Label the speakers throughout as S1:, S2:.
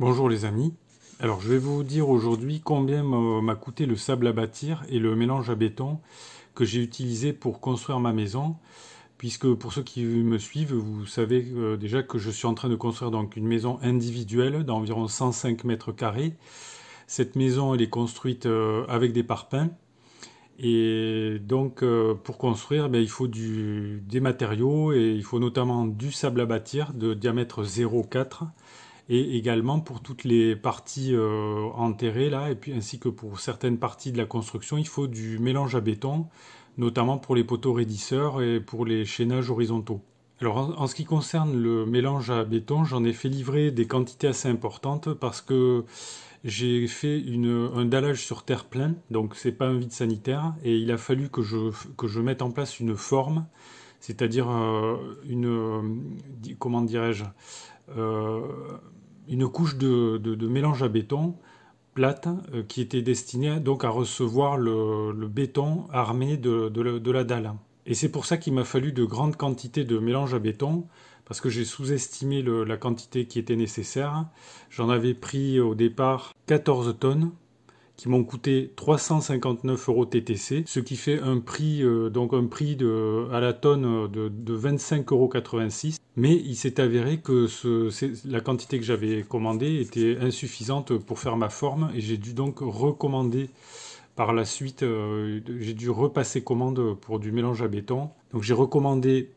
S1: Bonjour les amis, alors je vais vous dire aujourd'hui combien m'a coûté le sable à bâtir et le mélange à béton que j'ai utilisé pour construire ma maison, puisque pour ceux qui me suivent, vous savez euh, déjà que je suis en train de construire donc une maison individuelle d'environ 105 mètres carrés. Cette maison elle est construite euh, avec des parpaings, et donc, euh, pour construire, ben, il faut du, des matériaux et il faut notamment du sable à bâtir de diamètre 0,4 et également pour toutes les parties euh, enterrées là, et puis ainsi que pour certaines parties de la construction, il faut du mélange à béton, notamment pour les poteaux raidisseurs et pour les chaînages horizontaux. Alors en, ce qui concerne le mélange à béton, j'en ai fait livrer des quantités assez importantes parce que j'ai fait une, un dallage sur terre plein, donc c'est pas un vide sanitaire, et il a fallu que je, que je mette en place une forme, c'est-à-dire euh, une euh, comment dirais-je une couche de, mélange à béton plate euh, qui était destinée donc à recevoir le, béton armé de, de, la dalle. Et c'est pour ça qu'il m'a fallu de grandes quantités de mélange à béton parce que j'ai sous-estimé la quantité qui était nécessaire. J'en avais pris au départ 14 tonnes qui m'ont coûté 359 euros TTC, ce qui fait un prix, euh, donc un prix de, à la tonne euh, de, de 25,86 euros. Mais il s'est avéré que la quantité que j'avais commandée était insuffisante pour faire ma forme et j'ai dû donc recommander par la suite, euh, j'ai dû repasser commande pour du mélange à béton. Donc j'ai recommandé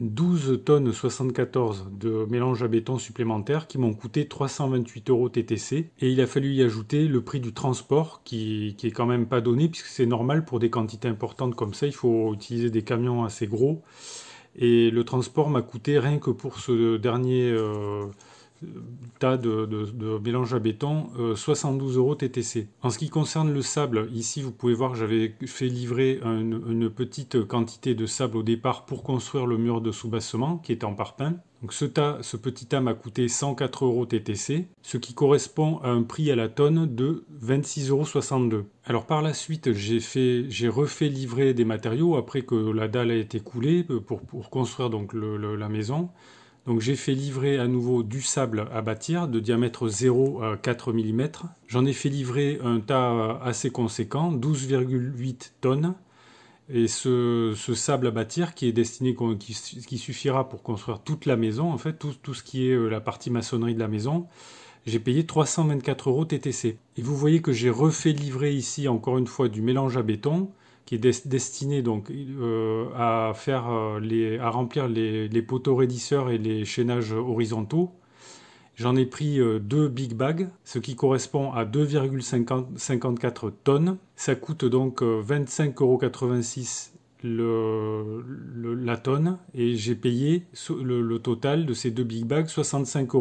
S1: 12 tonnes 74 de mélange à béton supplémentaire qui m'ont coûté 328 euros TTC et il a fallu y ajouter le prix du transport qui, qui est quand même pas donné puisque c'est normal pour des quantités importantes comme ça il faut utiliser des camions assez gros et le transport m'a coûté rien que pour ce dernier euh, tas de, mélange à béton, 72 euh, euros TTC. En ce qui concerne le sable, ici vous pouvez voir j'avais fait livrer une, petite quantité de sable au départ pour construire le mur de soubassement qui est en parpaing. Donc ce, tas, ce petit tas m'a coûté 104 euros TTC, ce qui correspond à un prix à la tonne de 26,62 euros. Alors par la suite, j'ai refait livrer des matériaux après que la dalle a été coulée pour, construire donc la maison. Donc j'ai fait livrer à nouveau du sable à bâtir de diamètre 0 à 4 mm. J'en ai fait livrer un tas euh, assez conséquent, 12,8 tonnes. Et ce, sable à bâtir qui est destiné, suffira pour construire toute la maison, en fait, tout, tout ce qui est euh, la partie maçonnerie de la maison, j'ai payé 324 euros TTC. Et vous voyez que j'ai refait livrer ici encore une fois du mélange à béton qui est destiné donc euh, à faire euh, les, à remplir les, poteaux raidisseurs et les chaînages horizontaux. J'en ai pris euh, deux big bags, ce qui correspond à 2,54 tonnes. Ça coûte donc 25,86 euros la tonne et j'ai payé le, total de ces deux big bags 65,69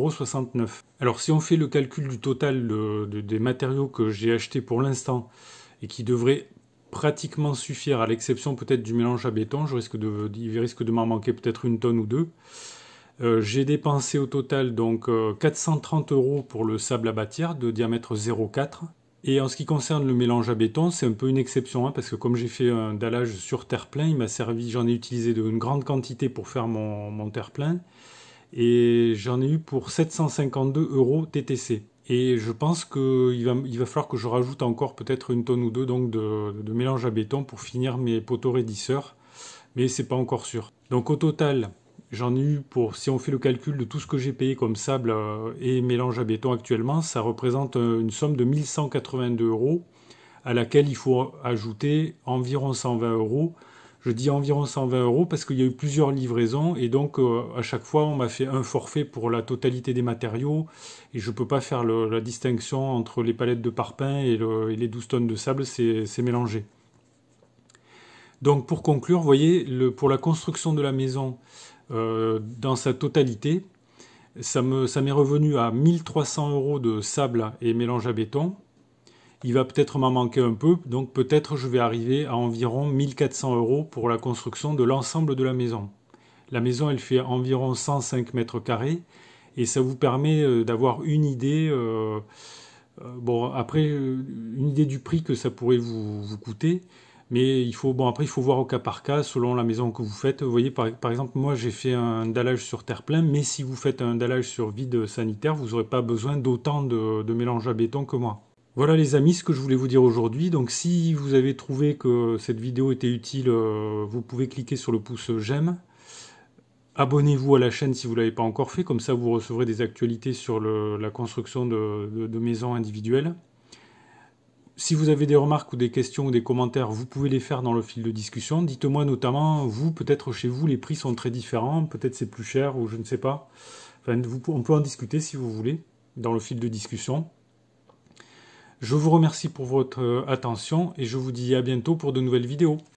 S1: euros. Alors si on fait le calcul du total des matériaux que j'ai achetés pour l'instant et qui devraient pratiquement suffire, à l'exception peut-être du mélange à béton. Je risque de, il risque de m'en manquer peut-être une tonne ou deux. Euh, j'ai dépensé au total donc 430 euh, euros pour le sable à bâtir de diamètre 0,4. Et en ce qui concerne le mélange à béton, c'est un peu une exception hein, parce que comme j'ai fait un dallage sur terre-plein, il m'a servi, j'en ai utilisé de, une grande quantité pour faire mon, mon terre-plein et j'en ai eu pour 752 euros TTC. Et je pense qu'il va, il va falloir que je rajoute encore peut-être une tonne ou deux donc de, mélange à béton pour finir mes poteaux raidisseurs. Mais c'est pas encore sûr. Donc au total, j'en ai eu pour, si on fait le calcul de tout ce que j'ai payé comme sable euh, et mélange à béton actuellement, ça représente euh, une somme de 1182 euros à laquelle il faut ajouter environ 120 euros je dis environ 120 euros parce qu'il y a eu plusieurs livraisons et donc euh, à chaque fois on m'a fait un forfait pour la totalité des matériaux et je ne peux pas faire la distinction entre les palettes de parpaing et, les 12 tonnes de sable, c'est mélangé. Donc pour conclure, vous voyez, le, pour la construction de la maison euh, dans sa totalité, ça m'est revenu à 1300 euros de sable et mélange à béton il va peut-être m'en manquer un peu, donc peut-être je vais arriver à environ 1400 euros pour la construction de l'ensemble de la maison. La maison, elle fait environ 105 mètres carrés, et ça vous permet euh, d'avoir une idée, euh, euh, bon, après, une idée du prix que ça pourrait vous, coûter. Mais il faut, bon, après, il faut voir au cas par cas, selon la maison que vous faites. Vous voyez, par, exemple, moi, j'ai fait un dallage sur terre plein, mais si vous faites un dallage sur vide sanitaire, vous n'aurez pas besoin d'autant de, de mélange à béton que moi. Voilà les amis ce que je voulais vous dire aujourd'hui. Donc si vous avez trouvé que cette vidéo était utile, euh, vous pouvez cliquer sur le pouce j'aime. Abonnez-vous à la chaîne si vous ne l'avez pas encore fait, comme ça vous recevrez des actualités sur la construction de, maisons individuelles. Si vous avez des remarques ou des questions ou des commentaires, vous pouvez les faire dans le fil de discussion. Dites-moi notamment, vous, peut-être chez vous, les prix sont très différents, peut-être c'est plus cher ou je ne sais pas. Enfin, on peut en discuter si vous voulez dans le fil de discussion. Je vous remercie pour votre euh, attention et je vous dis à bientôt pour de nouvelles vidéos.